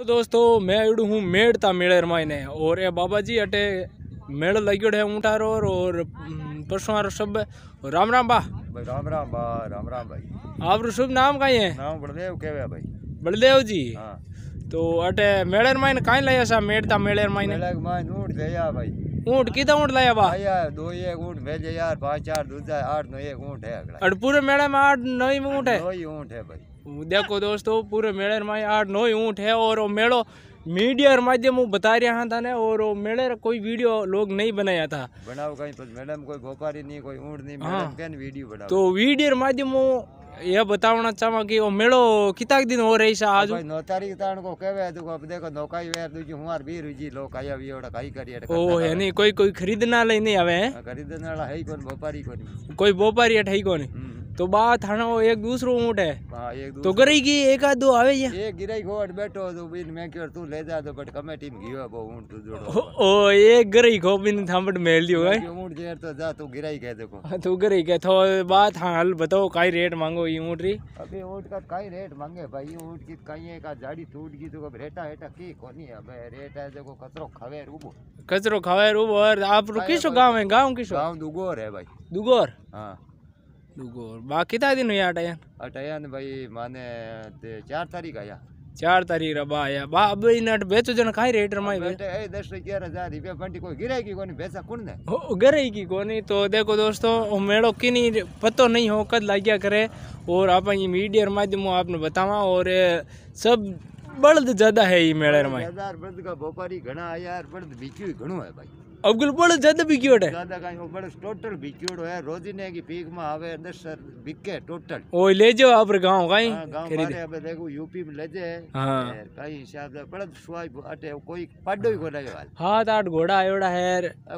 तो दोस्तों मैं आयु हूँ मेड़ था मेड़ेर मायने और ये बाबा जी अटे मेड़ लग्यो है ऊँटारो और परसों सब राम राम बा राम राम बा राम राम भाई आप शुभ नाम का है नाम बलदेव केवे भाई बलदेव जी हाँ। तो अटे मेड़ रमाइन काई लाया सा मेड़ था मेड़ेर मायने ऊँट गया भाई ऊँट कितना ऊँट लाया बा दो एक ऊँट भेजे यार पाँच चार दूसरा आठ नौ एक ऊँट है और पूरे मेड़े में आठ नौ ऊँट है ऊँट है भाई હુ દેખો દોસ્તો પૂરે મેળા માં આઠ નોય ઊંટ હે ઓર ઓ મેળો મીડિયાર માધ્યમ હું બતા રયા હા તાને ઓર ઓ મેળા રે કોઈ વિડિયો લોગ નઈ બનાયા થા બનાવો કઈ તો મેળા માં કોઈ ગોકારી નઈ કોઈ ઊંટ નઈ મેળા કેન વિડિયો બનાવો તો વિડિયોર માધ્યમ હું એ બતાવણા ચાહવા કે ઓ મેળો કીતાક દીન ઓર એસા આજ નોતરી કાન કો કહે હે જો આપ દેખો નોકાઈ વે દુજી હુાર બીરુજી લોક આયા વિવડ કાઈ કરી હે ઓ એની કોઈ કોઈ ખરીદ ના લઈ નઈ આવે હે ખરીદનાળા હૈ પણ બોપારી કો નઈ કોઈ બોપારી અઠાઈ કો નઈ तो बात थाना एक दूसरो ऊँट है तो गिरेगी एक आधो आवे ये एक गिरई खोट बैठो तो बिन मैं कर तू ले जा दो बट कमे टीम गियो वो ऊँट तू जोड़ो ओ एक गिरई खो बिन थंबट मेल दियो गए ऊँट जेर तो जा तू गिरई कह देखो तू गिरई कह तो बात हाल बताओ काई रेट मांगो ई ऊँट री अभी ऊँट का काई रेट मांगे भाई ऊँट की काई एक का जाड़ी टूट गई तो रेटा हेटा की कोनी अबे रेट है देखो कचरो खावे रुबो कचरो खावे रुबो और आप रुकी सो गांव है गांव की सो गांव दुगोर है भाई दुगोर हां दुगोर दिन ने भाई माने ते तारीख आया तारीख आया बा अब बेचो जन काई रेट रे माई बेटे ए 10 11000 रुपया कोई गिरेगी कोनी बेचा ने ओ गिरेगी कोनी तो देखो दोस्तों ओ मेड़ो किनी पतो नहीं हो कद लाग्या करे और आप ये मीडिया रे माध्यम आपने बतावा और सब बड़द ज्यादा है ये रे माई 1000 बड़द का व्यापारी बड़द घणो है भाई અબ્દુલ बड़ જ્યાદા बिकियोड है જ્યાદા કાઈ बड़ टोटल बिकियोड है રોજીને की पीक में आवे अंदर सर बिके टोटल ओ ले जो आप गांव काई खरीद अब देखो यूपी में ले जे हां काई हिसाब से बड़ स्वाई अटे कोई पाडो ही कोना के वाल हाथ आठ घोड़ा आयोड़ा है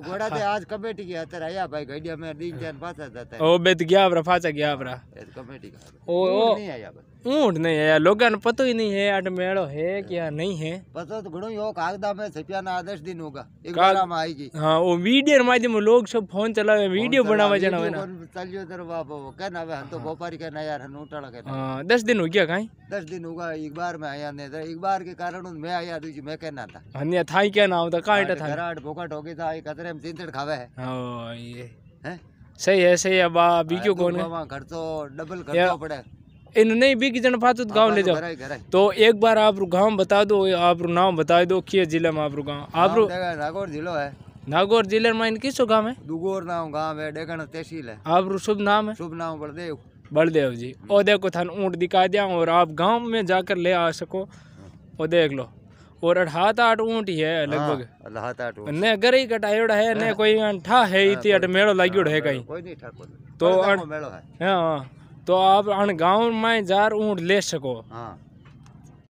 घोड़ा ते आज कमेटी के हाथ आया भाई गडिया में दिन जान पासा जाता है ओ बेत गया बरा फाचा गया बरा कमेटी का ओ नहीं आया ऊंट नहीं है यार लोगों ने पता ही नहीं है अट मेड़ो है क्या नहीं है पता तो घणो यो कागदा में छपिया ना आदेश दिन होगा एक बार में आएगी हां वो वीडियो के माध्यम लोग सब फोन चलावे वीडियो बनावा जाना है ना चलियो तेरे बाप वो कहना वे हम तो व्यापारी के ना यार हम उठाड़ा कहना हां 10 दिन हो गया काई 10 दिन होगा एक बार में आया ने एक बार के कारण मैं आया दू जी मैं कहना था हने थाई क्या ना होता काईटा था घराट भोकट हो गई था कतरे में चिंतड़ खावे है ओ ये है सही है सही है बा बीक्यू कौन है घर तो डबल घर तो पड़े इन्होंने ही बीक जन फातुत गाँव ले जाओ तो एक बार आप गाँव बता दो आप नाम बता दो किए जिले में आप गाँव आप नागौर जिले में इनकी सो गाँव है दुगोर नाम गाँव है डेगन तहसील है आप शुभ नाम है शुभ नाम बलदेव बलदेव जी ओ देखो थान ऊँट दिखा दिया और आप गाँव में जाकर ले आ सको और देख लो और अठात आठ ऊँट ही है लगभग हाँ, न घर ही कटायोड़ा है न हाँ। कोई ठा है इतनी हाँ, अट मेड़ो लागियोड़ है कहीं तो हाँ तो आप अण गाँव में जार ऊँट ले सको हाँ